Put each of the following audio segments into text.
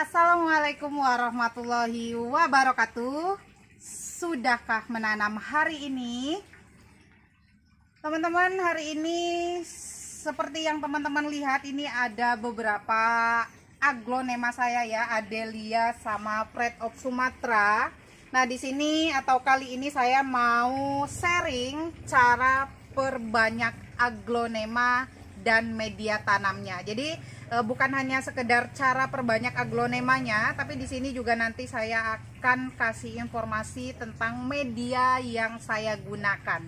Assalamualaikum warahmatullahi wabarakatuh Sudahkah menanam hari ini? Teman-teman hari ini seperti yang teman-teman lihat ini ada beberapa aglonema saya ya Adelia sama Fred of Sumatera Nah di sini atau kali ini saya mau sharing cara perbanyak aglonema dan media tanamnya Jadi Eh, bukan hanya sekedar cara perbanyak aglonemanya, tapi di sini juga nanti saya akan kasih informasi tentang media yang saya gunakan.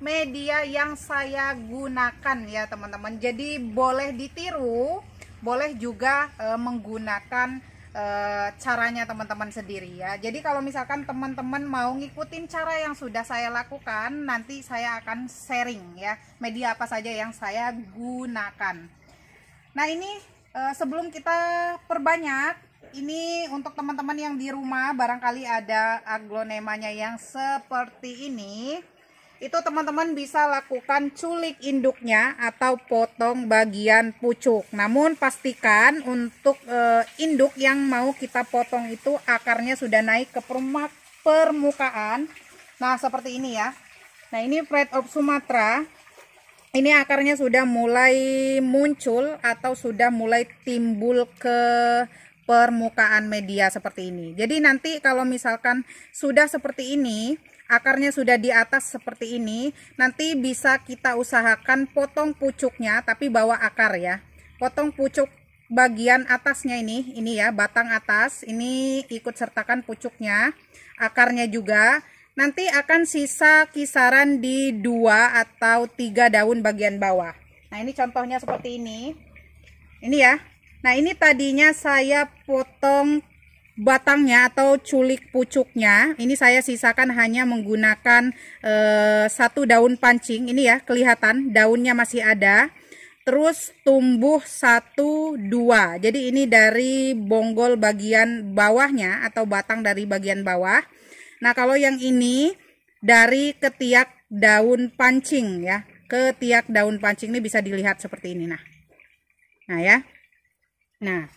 Media yang saya gunakan ya teman-teman. Jadi boleh ditiru, boleh juga e, menggunakan eh, caranya teman-teman sendiri ya. Jadi kalau misalkan teman-teman mau ngikutin cara yang sudah saya lakukan, nanti saya akan sharing ya media apa saja yang saya gunakan. Nah ini eh, sebelum kita perbanyak ini untuk teman-teman yang di rumah barangkali ada aglonemanya yang seperti ini itu teman-teman bisa lakukan culik induknya atau potong bagian pucuk namun pastikan untuk eh, induk yang mau kita potong itu akarnya sudah naik ke permukaan nah seperti ini ya nah ini Fred of Sumatra ini akarnya sudah mulai muncul atau sudah mulai timbul ke permukaan media seperti ini. Jadi nanti kalau misalkan sudah seperti ini, akarnya sudah di atas seperti ini, nanti bisa kita usahakan potong pucuknya tapi bawa akar ya. Potong pucuk bagian atasnya ini, ini ya, batang atas, ini ikut sertakan pucuknya, akarnya juga nanti akan sisa kisaran di dua atau tiga daun bagian bawah nah ini contohnya seperti ini ini ya nah ini tadinya saya potong batangnya atau culik pucuknya ini saya sisakan hanya menggunakan e, satu daun pancing ini ya kelihatan daunnya masih ada terus tumbuh satu dua jadi ini dari bonggol bagian bawahnya atau batang dari bagian bawah Nah, kalau yang ini dari ketiak daun pancing ya. Ketiak daun pancing ini bisa dilihat seperti ini nah. Nah, ya. Nah,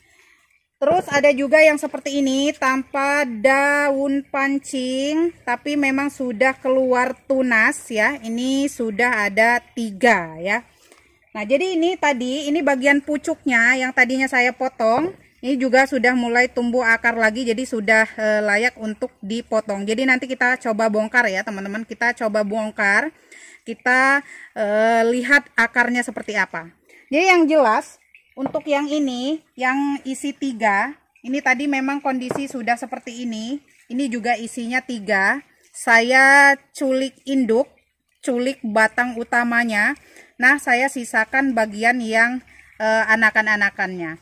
Terus ada juga yang seperti ini tanpa daun pancing tapi memang sudah keluar tunas ya. Ini sudah ada tiga ya. Nah jadi ini tadi ini bagian pucuknya yang tadinya saya potong. Ini juga sudah mulai tumbuh akar lagi jadi sudah eh, layak untuk dipotong. Jadi nanti kita coba bongkar ya teman-teman. Kita coba bongkar. Kita e, lihat akarnya seperti apa. Jadi yang jelas untuk yang ini yang isi tiga. Ini tadi memang kondisi sudah seperti ini. Ini juga isinya tiga. Saya culik induk, culik batang utamanya. Nah saya sisakan bagian yang eh, anakan-anakannya.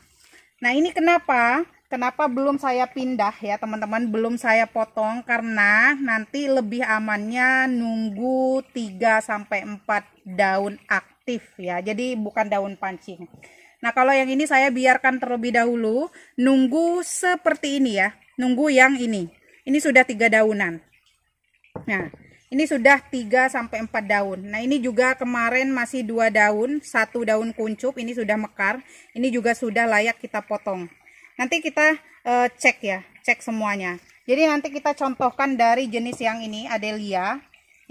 Nah ini kenapa? Kenapa belum saya pindah ya teman-teman? Belum saya potong karena nanti lebih amannya nunggu 3 4 daun aktif ya. Jadi bukan daun pancing. Nah kalau yang ini saya biarkan terlebih dahulu nunggu seperti ini ya. Nunggu yang ini. Ini sudah tiga daunan. Nah ini sudah 3 sampai 4 daun. Nah, ini juga kemarin masih dua daun, satu daun kuncup ini sudah mekar. Ini juga sudah layak kita potong. Nanti kita e, cek ya, cek semuanya. Jadi nanti kita contohkan dari jenis yang ini Adelia.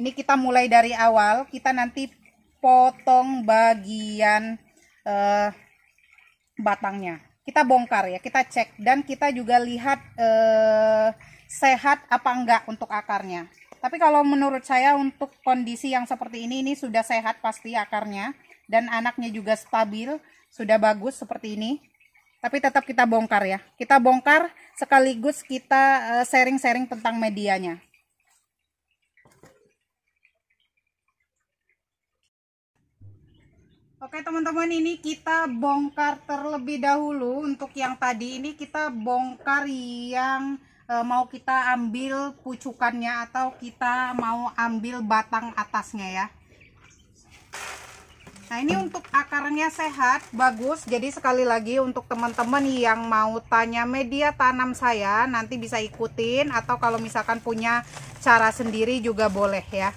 Ini kita mulai dari awal, kita nanti potong bagian e, batangnya. Kita bongkar ya, kita cek dan kita juga lihat e, sehat apa enggak untuk akarnya. Tapi kalau menurut saya untuk kondisi yang seperti ini, ini sudah sehat pasti akarnya. Dan anaknya juga stabil, sudah bagus seperti ini. Tapi tetap kita bongkar ya. Kita bongkar sekaligus kita eh, sharing-sharing tentang medianya. Oke teman-teman ini kita bongkar terlebih dahulu untuk yang tadi ini kita bongkar yang Eh, mau kita ambil pucukannya atau kita mau ambil batang atasnya ya Nah ini untuk akarnya sehat, bagus. Jadi sekali lagi untuk teman-teman yang mau tanya media tanam saya, nanti bisa ikutin. Atau kalau misalkan punya cara sendiri juga boleh ya.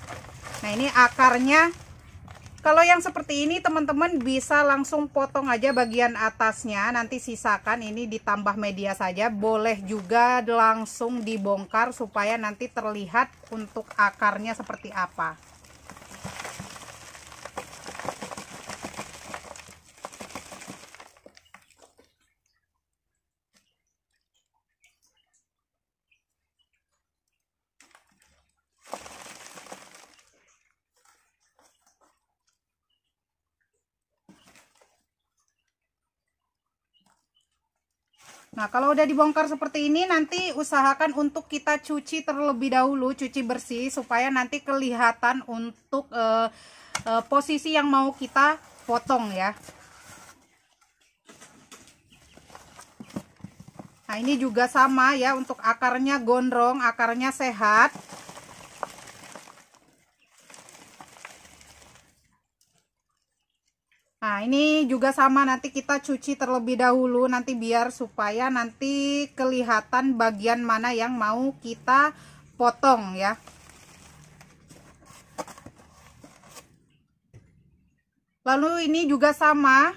Nah ini akarnya kalau yang seperti ini teman-teman bisa langsung potong aja bagian atasnya Nanti sisakan ini ditambah media saja Boleh juga langsung dibongkar supaya nanti terlihat untuk akarnya seperti apa Nah kalau udah dibongkar seperti ini nanti usahakan untuk kita cuci terlebih dahulu cuci bersih supaya nanti kelihatan untuk uh, uh, posisi yang mau kita potong ya. Nah ini juga sama ya untuk akarnya gondrong akarnya sehat ini juga sama nanti kita cuci terlebih dahulu nanti biar supaya nanti kelihatan bagian mana yang mau kita potong ya. Lalu ini juga sama.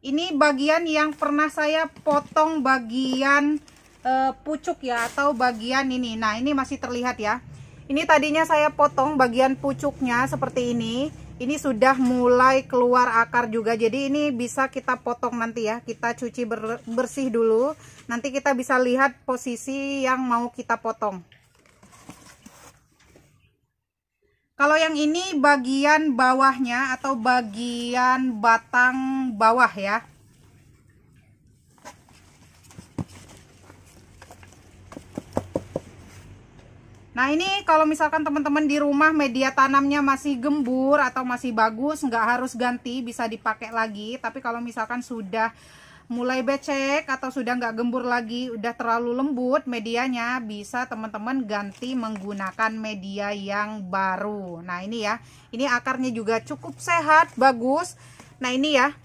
Ini bagian yang pernah saya potong bagian e, pucuk ya atau bagian ini. Nah, ini masih terlihat ya. Ini tadinya saya potong bagian pucuknya seperti ini ini sudah mulai keluar akar juga jadi ini bisa kita potong nanti ya kita cuci ber bersih dulu nanti kita bisa lihat posisi yang mau kita potong kalau yang ini bagian bawahnya atau bagian batang bawah ya Nah ini kalau misalkan teman-teman di rumah media tanamnya masih gembur atau masih bagus nggak harus ganti bisa dipakai lagi tapi kalau misalkan sudah mulai becek atau sudah nggak gembur lagi udah terlalu lembut medianya bisa teman-teman ganti menggunakan media yang baru nah ini ya ini akarnya juga cukup sehat bagus nah ini ya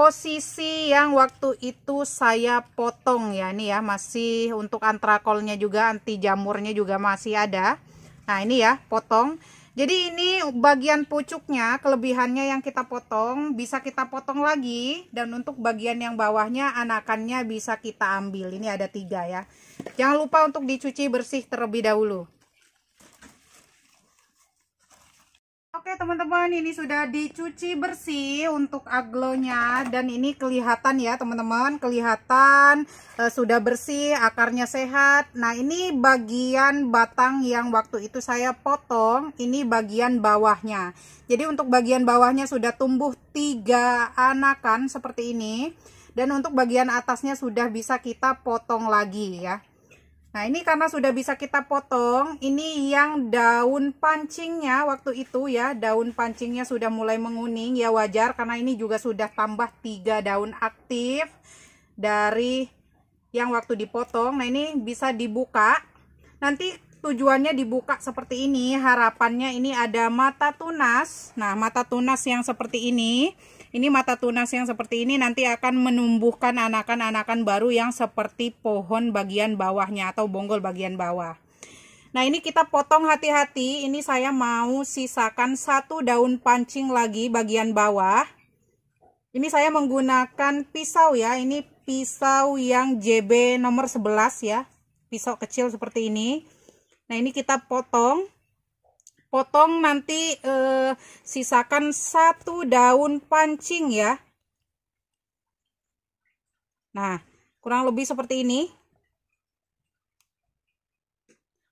posisi yang waktu itu saya potong ya ini ya masih untuk antrakolnya juga anti jamurnya juga masih ada nah ini ya potong jadi ini bagian pucuknya kelebihannya yang kita potong bisa kita potong lagi dan untuk bagian yang bawahnya anakannya bisa kita ambil. Ini ada tiga ya. Jangan lupa untuk dicuci bersih terlebih dahulu. Oke teman-teman ini sudah dicuci bersih untuk aglonya dan ini kelihatan ya teman-teman kelihatan e, sudah bersih akarnya sehat nah ini bagian batang yang waktu itu saya potong ini bagian bawahnya jadi untuk bagian bawahnya sudah tumbuh tiga anakan seperti ini dan untuk bagian atasnya sudah bisa kita potong lagi ya Nah ini karena sudah bisa kita potong, ini yang daun pancingnya waktu itu ya, daun pancingnya sudah mulai menguning ya wajar karena ini juga sudah tambah tiga daun aktif dari yang waktu dipotong. Nah ini bisa dibuka, nanti tujuannya dibuka seperti ini, harapannya ini ada mata tunas. Nah mata tunas yang seperti ini ini mata tunas yang seperti ini nanti akan menumbuhkan anakan-anakan baru yang seperti pohon bagian bawahnya atau bonggol bagian bawah. Nah ini kita potong hati-hati, ini saya mau sisakan satu daun pancing lagi bagian bawah. Ini saya menggunakan pisau ya, ini pisau yang JB nomor 11 ya, pisau kecil seperti ini. Nah ini kita potong potong nanti eh, sisakan satu daun pancing ya nah kurang lebih seperti ini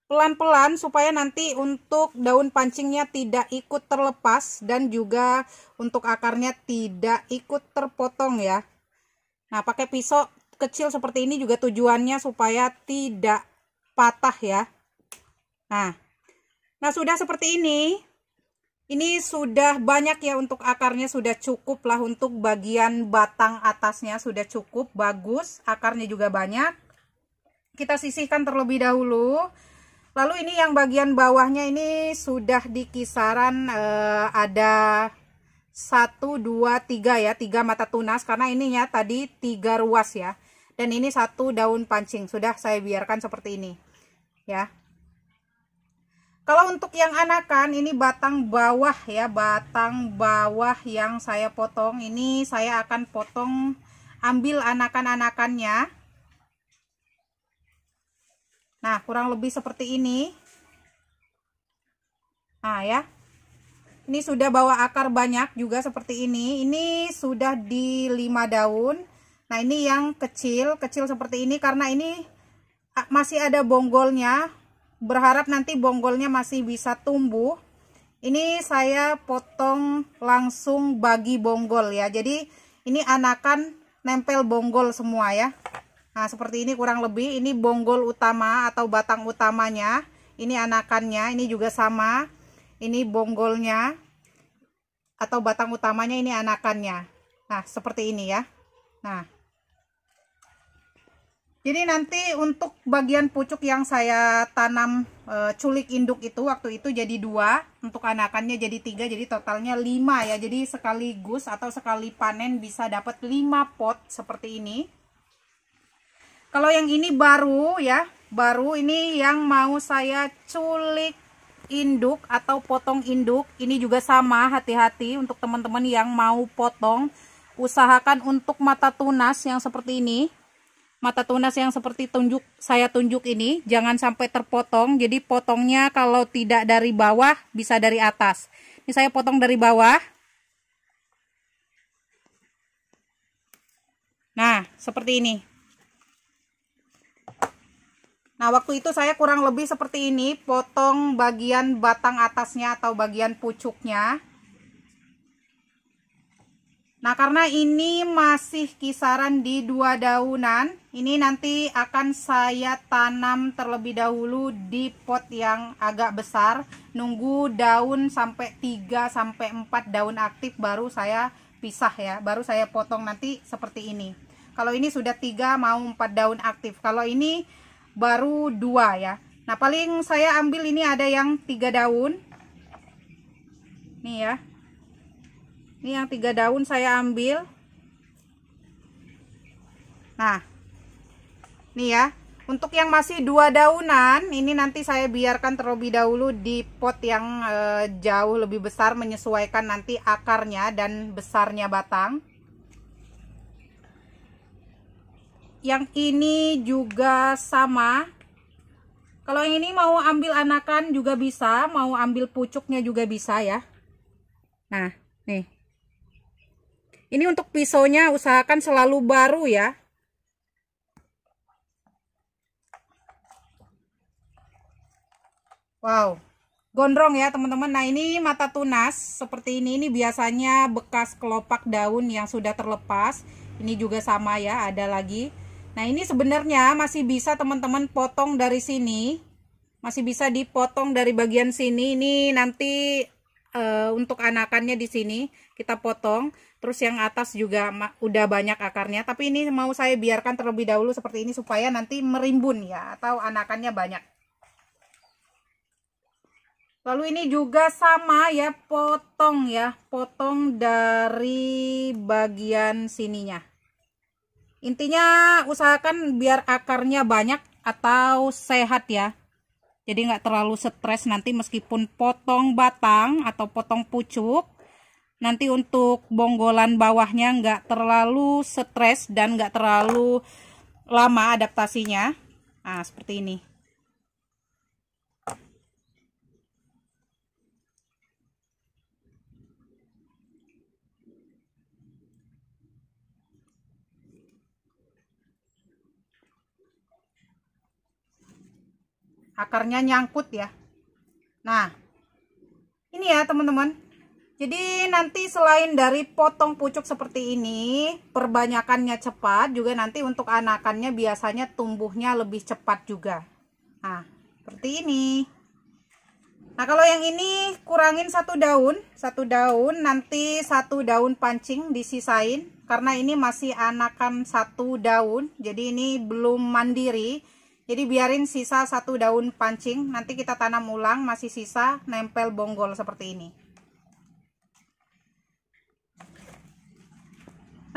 pelan-pelan supaya nanti untuk daun pancingnya tidak ikut terlepas dan juga untuk akarnya tidak ikut terpotong ya. Nah, pakai pisau kecil seperti ini juga tujuannya supaya tidak patah ya. Nah, Nah, sudah seperti ini. Ini sudah banyak ya untuk akarnya sudah cukup lah untuk bagian batang atasnya sudah cukup bagus, akarnya juga banyak. Kita sisihkan terlebih dahulu. Lalu ini yang bagian bawahnya ini sudah di kisaran eh, ada 1 2 3 ya, 3 mata tunas karena ini ya tadi 3 ruas ya. Dan ini satu daun pancing sudah saya biarkan seperti ini. Ya. Kalau untuk yang anakan ini batang bawah ya, batang bawah yang saya potong ini saya akan potong ambil anakan-anakannya. Nah, kurang lebih seperti ini. Nah, ya. Ini sudah bawa akar banyak juga seperti ini. Ini sudah di 5 daun. Nah, ini yang kecil, kecil seperti ini karena ini ah, masih ada bonggolnya berharap nanti bonggolnya masih bisa tumbuh ini saya potong langsung bagi bonggol ya jadi ini anakan nempel bonggol semua ya nah seperti ini kurang lebih ini bonggol utama atau batang utamanya ini anakannya ini juga sama ini bonggolnya atau batang utamanya ini anakannya nah seperti ini ya nah jadi nanti untuk bagian pucuk yang saya tanam e, culik induk itu waktu itu jadi dua, untuk anakannya jadi tiga, jadi totalnya lima ya. Jadi sekaligus atau sekali panen bisa dapat lima pot seperti ini. Kalau yang ini baru ya, baru ini yang mau saya culik induk atau potong induk. Ini juga sama hati-hati untuk teman-teman yang mau potong. Usahakan untuk mata tunas yang seperti ini mata tunas yang seperti tunjuk saya tunjuk ini jangan sampai terpotong jadi potongnya kalau tidak dari bawah bisa dari atas ini saya potong dari bawah nah seperti ini nah waktu itu saya kurang lebih seperti ini potong bagian batang atasnya atau bagian pucuknya nah karena ini masih kisaran di dua daunan ini nanti akan saya tanam terlebih dahulu di pot yang agak besar. Nunggu daun sampai 3 sampai 4 daun aktif baru saya pisah ya. Baru saya potong nanti seperti ini. Kalau ini sudah 3 mau 4 daun aktif. Kalau ini baru 2 ya. Nah, paling saya ambil ini ada yang 3 daun. Nih ya. Ini yang 3 daun saya ambil. Nah, nih ya untuk yang masih dua daunan ini nanti saya biarkan terlebih dahulu di pot yang e, jauh lebih besar menyesuaikan nanti akarnya dan besarnya batang yang ini juga sama kalau yang ini mau ambil anakan juga bisa, mau ambil pucuknya juga bisa ya. Nah, nih. Ini untuk pisaunya usahakan selalu baru ya. Wow, gondrong ya teman-teman. Nah ini mata tunas seperti ini. Ini biasanya bekas kelopak daun yang sudah terlepas. Ini juga sama ya, ada lagi. Nah ini sebenarnya masih bisa teman-teman potong dari sini. Masih bisa dipotong dari bagian sini. Ini nanti e, untuk anakannya di sini kita potong. Terus yang atas juga udah banyak akarnya. Tapi ini mau saya biarkan terlebih dahulu seperti ini supaya nanti merimbun ya. Atau anakannya banyak. Lalu ini juga sama ya, potong ya, potong dari bagian sininya. Intinya usahakan biar akarnya banyak atau sehat ya. Jadi nggak terlalu stres nanti meskipun potong batang atau potong pucuk. Nanti untuk bonggolan bawahnya nggak terlalu stres dan nggak terlalu lama adaptasinya. Nah seperti ini. akarnya nyangkut ya nah ini ya teman-teman jadi nanti selain dari potong pucuk seperti ini perbanyakannya cepat juga nanti untuk anakannya biasanya tumbuhnya lebih cepat juga nah seperti ini Nah kalau yang ini kurangin satu daun, satu daun nanti satu daun pancing disisain karena ini masih anakan satu daun, jadi ini belum mandiri. Jadi biarin sisa satu daun pancing, nanti kita tanam ulang masih sisa nempel bonggol seperti ini.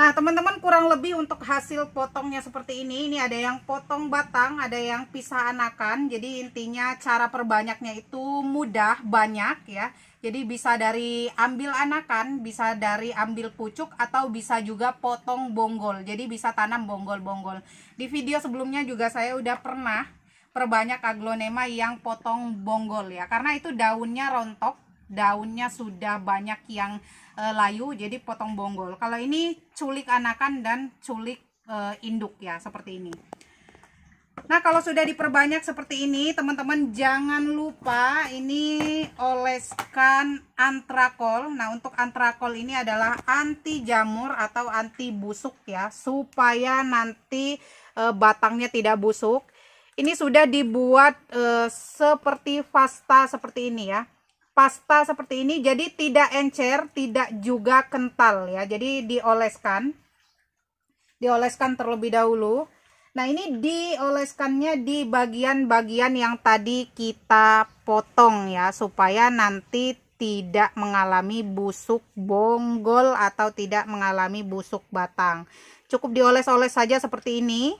Nah teman-teman kurang lebih untuk hasil potongnya seperti ini Ini ada yang potong batang, ada yang pisah anakan Jadi intinya cara perbanyaknya itu mudah, banyak ya Jadi bisa dari ambil anakan, bisa dari ambil pucuk Atau bisa juga potong bonggol Jadi bisa tanam bonggol-bonggol Di video sebelumnya juga saya udah pernah perbanyak aglonema yang potong bonggol ya Karena itu daunnya rontok daunnya sudah banyak yang e, layu jadi potong bonggol kalau ini culik anakan dan culik e, induk ya seperti ini nah kalau sudah diperbanyak seperti ini teman-teman jangan lupa ini oleskan antrakol nah untuk antrakol ini adalah anti jamur atau anti busuk ya supaya nanti e, batangnya tidak busuk ini sudah dibuat e, seperti pasta seperti ini ya pasta seperti ini jadi tidak encer tidak juga kental ya jadi dioleskan dioleskan terlebih dahulu nah ini dioleskannya di bagian-bagian yang tadi kita potong ya supaya nanti tidak mengalami busuk bonggol atau tidak mengalami busuk batang cukup dioles-oles saja seperti ini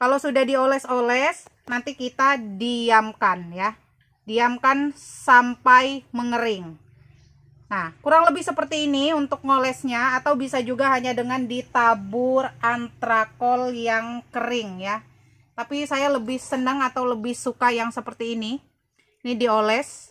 kalau sudah dioles-oles nanti kita diamkan ya diamkan sampai mengering. Nah, kurang lebih seperti ini untuk ngolesnya atau bisa juga hanya dengan ditabur antrakol yang kering ya. Tapi saya lebih senang atau lebih suka yang seperti ini. Ini dioles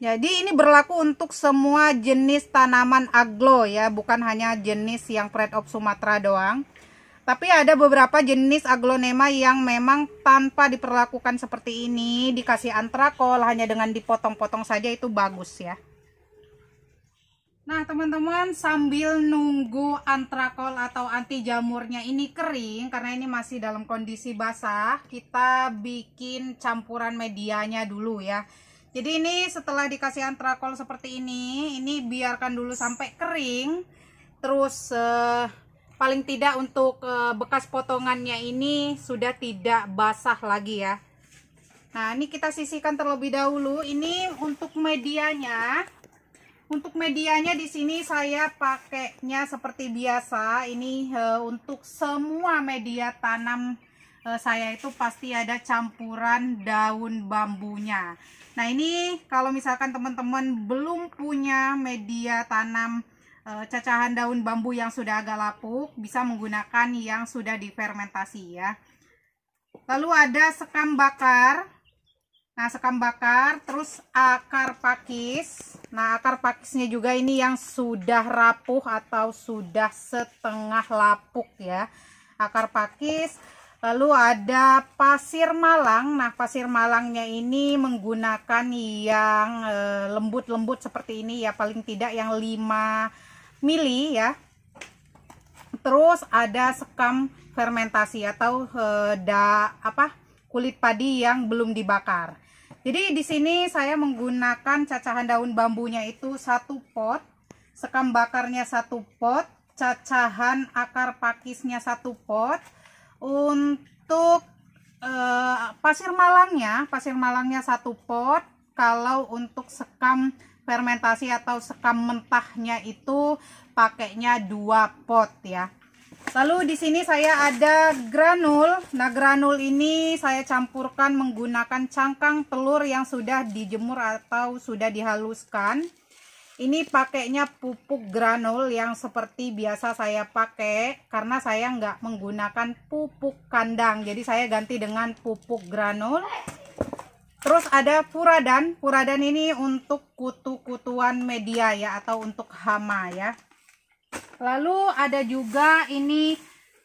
Jadi ini berlaku untuk semua jenis tanaman aglo ya, bukan hanya jenis yang Pride of Sumatera doang. Tapi ada beberapa jenis aglonema yang memang tanpa diperlakukan seperti ini, dikasih antrakol hanya dengan dipotong-potong saja itu bagus ya. Nah teman-teman sambil nunggu antrakol atau anti jamurnya ini kering karena ini masih dalam kondisi basah, kita bikin campuran medianya dulu ya jadi ini setelah dikasih antrakol seperti ini ini biarkan dulu sampai kering terus eh, paling tidak untuk eh, bekas potongannya ini sudah tidak basah lagi ya nah ini kita sisihkan terlebih dahulu ini untuk medianya untuk medianya di sini saya pakainya seperti biasa ini eh, untuk semua media tanam Eh, saya itu pasti ada campuran daun bambunya nah ini kalau misalkan teman-teman belum punya media tanam eh, cacahan daun bambu yang sudah agak lapuk bisa menggunakan yang sudah difermentasi ya lalu ada sekam bakar nah sekam bakar terus akar pakis nah akar pakisnya juga ini yang sudah rapuh atau sudah setengah lapuk ya akar pakis Lalu ada pasir malang. Nah, pasir malangnya ini menggunakan yang eh, lembut-lembut seperti ini ya, paling tidak yang 5 mili ya. Terus ada sekam fermentasi atau eh, da apa? kulit padi yang belum dibakar. Jadi di sini saya menggunakan cacahan daun bambunya itu satu pot, sekam bakarnya satu pot, cacahan akar pakisnya satu pot, untuk uh, pasir malangnya pasir malangnya satu pot kalau untuk sekam fermentasi atau sekam mentahnya itu pakainya dua pot ya lalu di sini saya ada granul nah granul ini saya campurkan menggunakan cangkang telur yang sudah dijemur atau sudah dihaluskan ini pakainya pupuk granul yang seperti biasa saya pakai karena saya nggak menggunakan pupuk kandang jadi saya ganti dengan pupuk granul terus ada puradan puradan ini untuk kutu-kutuan media ya atau untuk hama ya lalu ada juga ini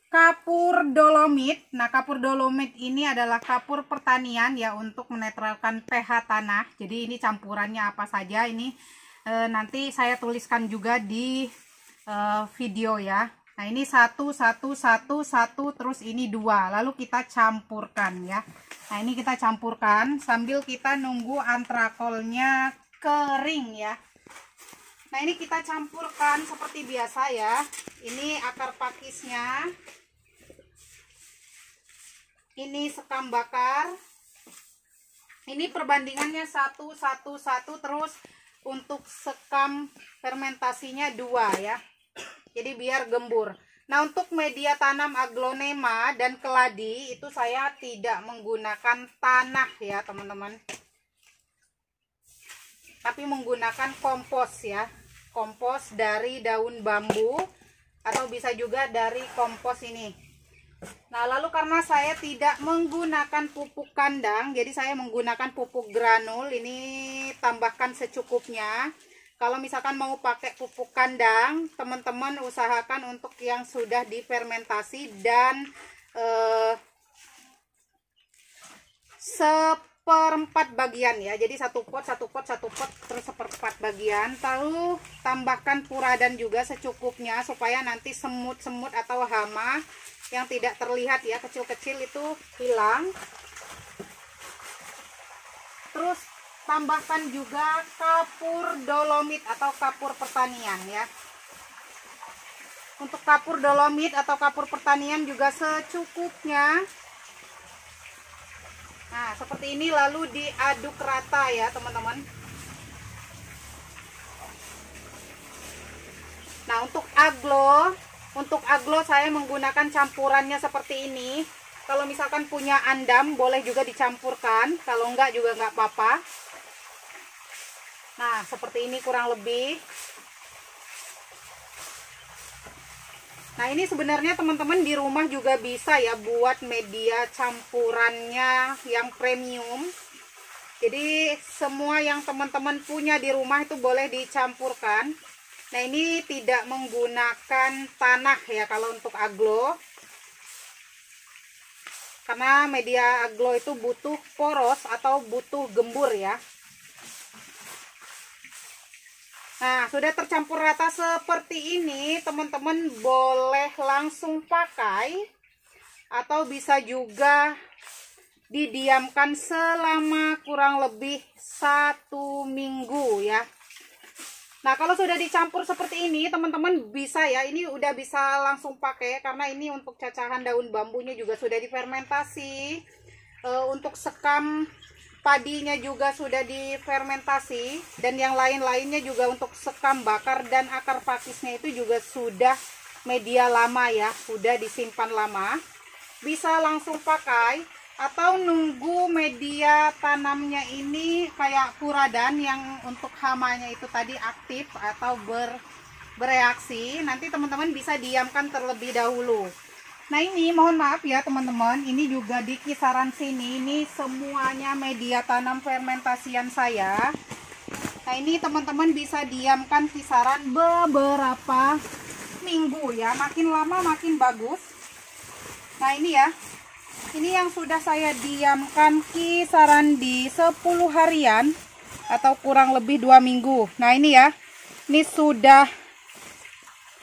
kapur dolomit nah kapur dolomit ini adalah kapur pertanian ya untuk menetralkan pH tanah jadi ini campurannya apa saja ini e, nanti saya tuliskan juga di e, video ya nah ini satu satu satu satu terus ini dua lalu kita campurkan ya nah ini kita campurkan sambil kita nunggu antrakolnya kering ya nah ini kita campurkan seperti biasa ya ini akar pakisnya ini sekam bakar ini perbandingannya satu satu satu terus untuk sekam fermentasinya dua ya jadi biar gembur nah untuk media tanam aglonema dan keladi itu saya tidak menggunakan tanah ya teman-teman tapi menggunakan kompos ya kompos dari daun bambu atau bisa juga dari kompos ini Nah, lalu karena saya tidak menggunakan pupuk kandang, jadi saya menggunakan pupuk granul. Ini tambahkan secukupnya. Kalau misalkan mau pakai pupuk kandang, teman-teman usahakan untuk yang sudah difermentasi dan eh, seperempat bagian ya jadi satu pot satu pot satu pot terus seperempat bagian lalu tambahkan puradan juga secukupnya supaya nanti semut-semut atau hama yang tidak terlihat ya kecil-kecil itu hilang terus tambahkan juga kapur dolomit atau kapur pertanian ya untuk kapur dolomit atau kapur pertanian juga secukupnya Nah, seperti ini lalu diaduk rata ya, teman-teman. Nah, untuk aglo, untuk aglo saya menggunakan campurannya seperti ini. Kalau misalkan punya andam, boleh juga dicampurkan. Kalau enggak juga enggak apa-apa. Nah, seperti ini kurang lebih. Nah ini sebenarnya teman-teman di rumah juga bisa ya buat media campurannya yang premium. Jadi semua yang teman-teman punya di rumah itu boleh dicampurkan. Nah ini tidak menggunakan tanah ya kalau untuk aglo. Karena media aglo itu butuh poros atau butuh gembur ya. Nah, sudah tercampur rata seperti ini, teman-teman boleh langsung pakai atau bisa juga didiamkan selama kurang lebih satu minggu ya. Nah, kalau sudah dicampur seperti ini, teman-teman bisa ya, ini udah bisa langsung pakai karena ini untuk cacahan daun bambunya juga sudah difermentasi. E, untuk sekam padinya juga sudah difermentasi dan yang lain-lainnya juga untuk sekam bakar dan akar pakisnya itu juga sudah media lama ya sudah disimpan lama bisa langsung pakai atau nunggu media tanamnya ini kayak kuradan yang untuk hamanya itu tadi aktif atau ber, bereaksi nanti teman-teman bisa diamkan terlebih dahulu Nah ini mohon maaf ya teman-teman, ini juga di kisaran sini, ini semuanya media tanam fermentasian saya. Nah ini teman-teman bisa diamkan kisaran beberapa minggu ya, makin lama makin bagus. Nah ini ya, ini yang sudah saya diamkan kisaran di 10 harian atau kurang lebih dua minggu. Nah ini ya, ini sudah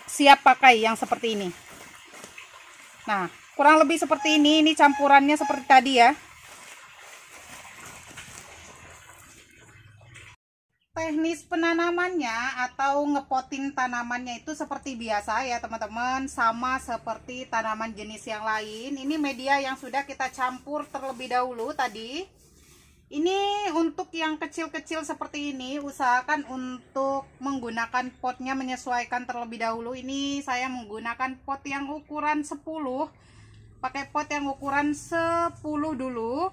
siap pakai yang seperti ini. Nah, kurang lebih seperti ini. Ini campurannya seperti tadi ya. Teknis penanamannya atau ngepotin tanamannya itu seperti biasa ya teman-teman. Sama seperti tanaman jenis yang lain. Ini media yang sudah kita campur terlebih dahulu tadi ini untuk yang kecil-kecil seperti ini usahakan untuk menggunakan potnya menyesuaikan terlebih dahulu ini saya menggunakan pot yang ukuran 10 pakai pot yang ukuran 10 dulu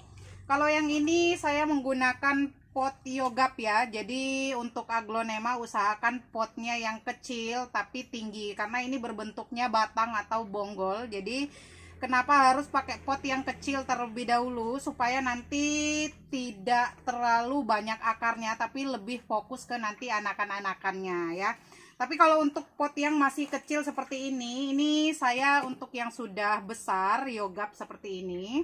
kalau yang ini saya menggunakan pot yogap ya jadi untuk aglonema usahakan potnya yang kecil tapi tinggi karena ini berbentuknya batang atau bonggol jadi kenapa harus pakai pot yang kecil terlebih dahulu supaya nanti tidak terlalu banyak akarnya tapi lebih fokus ke nanti anakan-anakannya ya tapi kalau untuk pot yang masih kecil seperti ini ini saya untuk yang sudah besar yogap seperti ini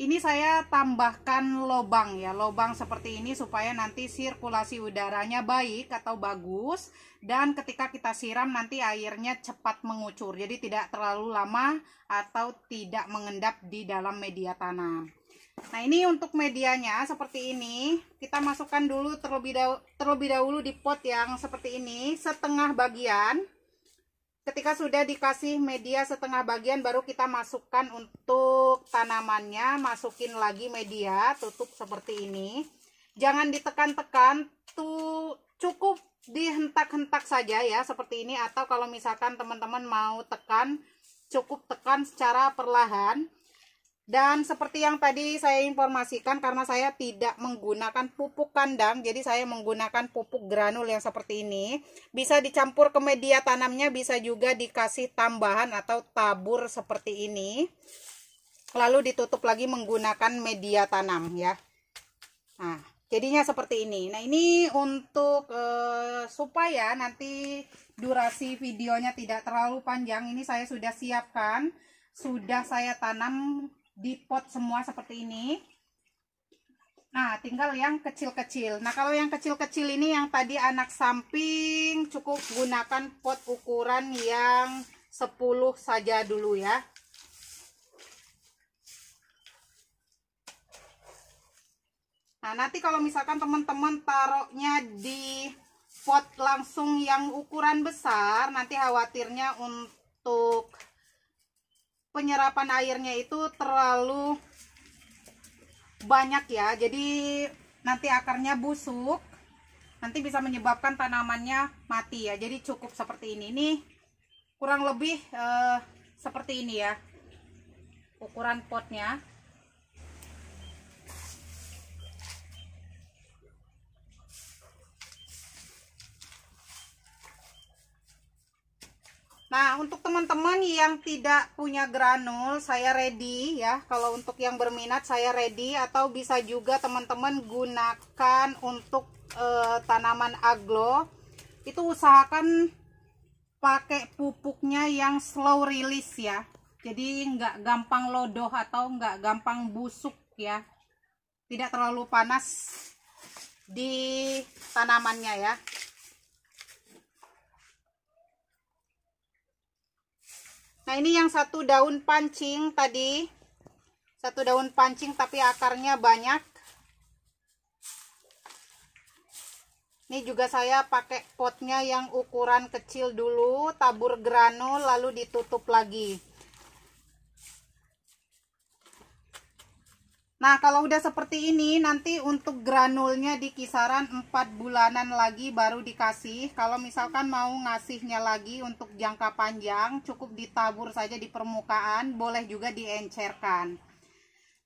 ini saya tambahkan lobang ya lobang seperti ini supaya nanti sirkulasi udaranya baik atau bagus dan ketika kita siram nanti airnya cepat mengucur jadi tidak terlalu lama atau tidak mengendap di dalam media tanam nah ini untuk medianya seperti ini kita masukkan dulu terlebih, dahulu, terlebih dahulu di pot yang seperti ini setengah bagian ketika sudah dikasih media setengah bagian baru kita masukkan untuk tanamannya masukin lagi media tutup seperti ini jangan ditekan-tekan tuh cukup dihentak-hentak saja ya seperti ini atau kalau misalkan teman-teman mau tekan cukup tekan secara perlahan dan seperti yang tadi saya informasikan karena saya tidak menggunakan pupuk kandang jadi saya menggunakan pupuk granul yang seperti ini bisa dicampur ke media tanamnya bisa juga dikasih tambahan atau tabur seperti ini lalu ditutup lagi menggunakan media tanam ya nah jadinya seperti ini nah ini untuk uh, supaya nanti durasi videonya tidak terlalu panjang ini saya sudah siapkan sudah saya tanam di pot semua seperti ini Nah, tinggal yang kecil-kecil. Nah, kalau yang kecil-kecil ini yang tadi anak samping cukup gunakan pot ukuran yang 10 saja dulu ya. Nah, nanti kalau misalkan teman-teman taruhnya di pot langsung yang ukuran besar, nanti khawatirnya untuk penyerapan airnya itu terlalu banyak ya. Jadi nanti akarnya busuk, nanti bisa menyebabkan tanamannya mati ya. Jadi cukup seperti ini. nih kurang lebih eh, seperti ini ya ukuran potnya. Nah, untuk teman-teman yang tidak punya granul, saya ready ya. Kalau untuk yang berminat, saya ready. Atau bisa juga teman-teman gunakan untuk e, tanaman aglo. Itu usahakan pakai pupuknya yang slow release ya. Jadi nggak gampang lodoh atau nggak gampang busuk ya. Tidak terlalu panas di tanamannya ya. Nah ini yang satu daun pancing tadi. Satu daun pancing tapi akarnya banyak. Ini juga saya pakai potnya yang ukuran kecil dulu, tabur granul lalu ditutup lagi. Nah, kalau udah seperti ini, nanti untuk granulnya di kisaran 4 bulanan lagi baru dikasih. Kalau misalkan mau ngasihnya lagi untuk jangka panjang, cukup ditabur saja di permukaan, boleh juga diencerkan.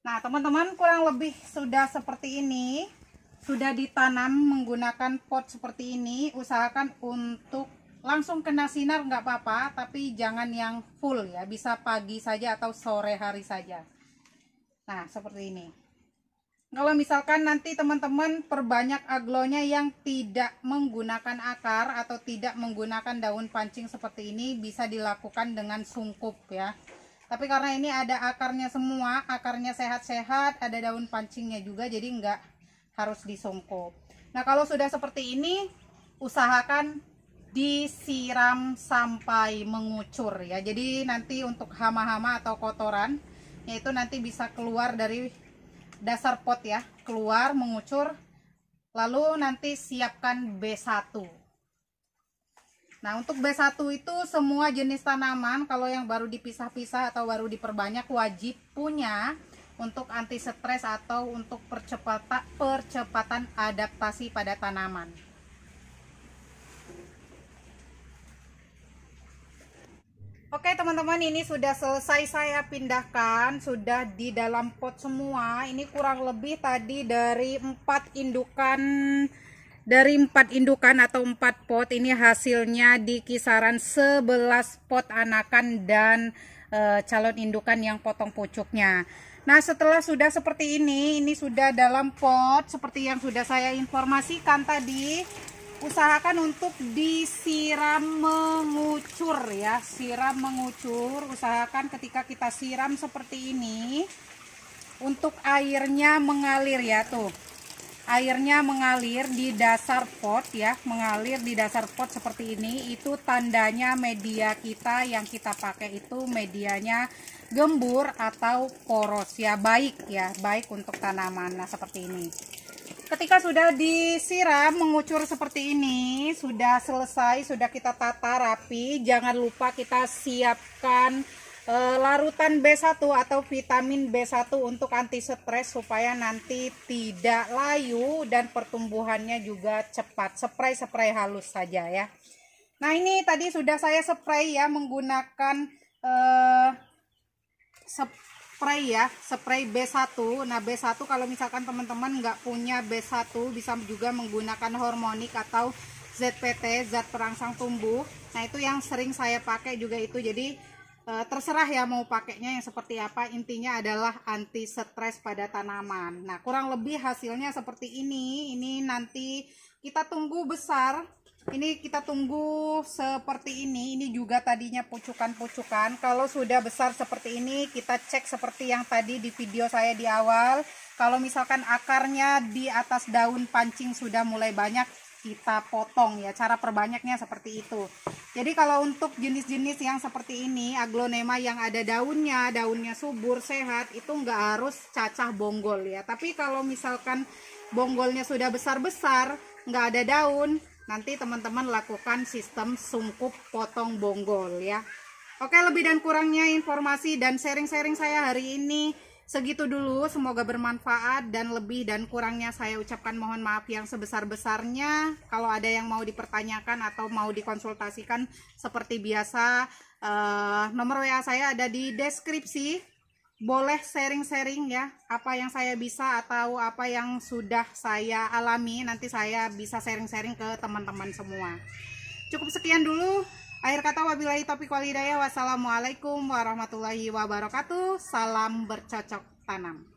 Nah, teman-teman kurang lebih sudah seperti ini. Sudah ditanam menggunakan pot seperti ini, usahakan untuk langsung kena sinar nggak apa-apa, tapi jangan yang full ya, bisa pagi saja atau sore hari saja. Nah, seperti ini. Kalau misalkan nanti teman-teman perbanyak aglonya yang tidak menggunakan akar atau tidak menggunakan daun pancing seperti ini bisa dilakukan dengan sungkup ya. Tapi karena ini ada akarnya semua, akarnya sehat-sehat, ada daun pancingnya juga jadi enggak harus disungkup. Nah kalau sudah seperti ini usahakan disiram sampai mengucur ya. Jadi nanti untuk hama-hama atau kotoran yaitu nanti bisa keluar dari dasar pot ya keluar mengucur lalu nanti siapkan B1 nah untuk B1 itu semua jenis tanaman kalau yang baru dipisah-pisah atau baru diperbanyak wajib punya untuk anti stres atau untuk percepatan percepatan adaptasi pada tanaman Oke teman-teman ini sudah selesai saya pindahkan Sudah di dalam pot semua Ini kurang lebih tadi dari 4 indukan Dari 4 indukan atau 4 pot Ini hasilnya di kisaran 11 pot anakan dan e, calon indukan yang potong pucuknya Nah setelah sudah seperti ini Ini sudah dalam pot Seperti yang sudah saya informasikan tadi usahakan untuk disiram mengucur ya siram mengucur usahakan ketika kita siram seperti ini untuk airnya mengalir ya tuh airnya mengalir di dasar pot ya mengalir di dasar pot seperti ini itu tandanya media kita yang kita pakai itu medianya gembur atau poros ya baik ya baik untuk tanaman nah seperti ini ketika sudah disiram mengucur seperti ini sudah selesai sudah kita tata rapi jangan lupa kita siapkan e, larutan B1 atau vitamin B1 untuk anti stres supaya nanti tidak layu dan pertumbuhannya juga cepat spray-spray halus saja ya nah ini tadi sudah saya spray ya menggunakan e, spray ya spray B1 nah B1 kalau misalkan teman-teman nggak punya B1 bisa juga menggunakan hormonik atau ZPT zat perangsang tumbuh nah itu yang sering saya pakai juga itu jadi eh, terserah ya mau pakainya yang seperti apa intinya adalah anti stres pada tanaman nah kurang lebih hasilnya seperti ini ini nanti kita tunggu besar ini kita tunggu seperti ini ini juga tadinya pucukan-pucukan kalau sudah besar seperti ini kita cek seperti yang tadi di video saya di awal kalau misalkan akarnya di atas daun pancing sudah mulai banyak kita potong ya cara perbanyaknya seperti itu jadi kalau untuk jenis-jenis yang seperti ini aglonema yang ada daunnya daunnya subur sehat itu nggak harus cacah bonggol ya tapi kalau misalkan bonggolnya sudah besar-besar nggak ada daun nanti teman-teman lakukan sistem sungkup potong bonggol ya oke lebih dan kurangnya informasi dan sharing-sharing saya hari ini segitu dulu semoga bermanfaat dan lebih dan kurangnya saya ucapkan mohon maaf yang sebesar-besarnya kalau ada yang mau dipertanyakan atau mau dikonsultasikan seperti biasa eh, nomor WA saya ada di deskripsi boleh sharing-sharing ya apa yang saya bisa atau apa yang sudah saya alami nanti saya bisa sharing-sharing ke teman-teman semua cukup sekian dulu akhir kata wabillahi topik walidaya wassalamualaikum warahmatullahi wabarakatuh salam bercocok tanam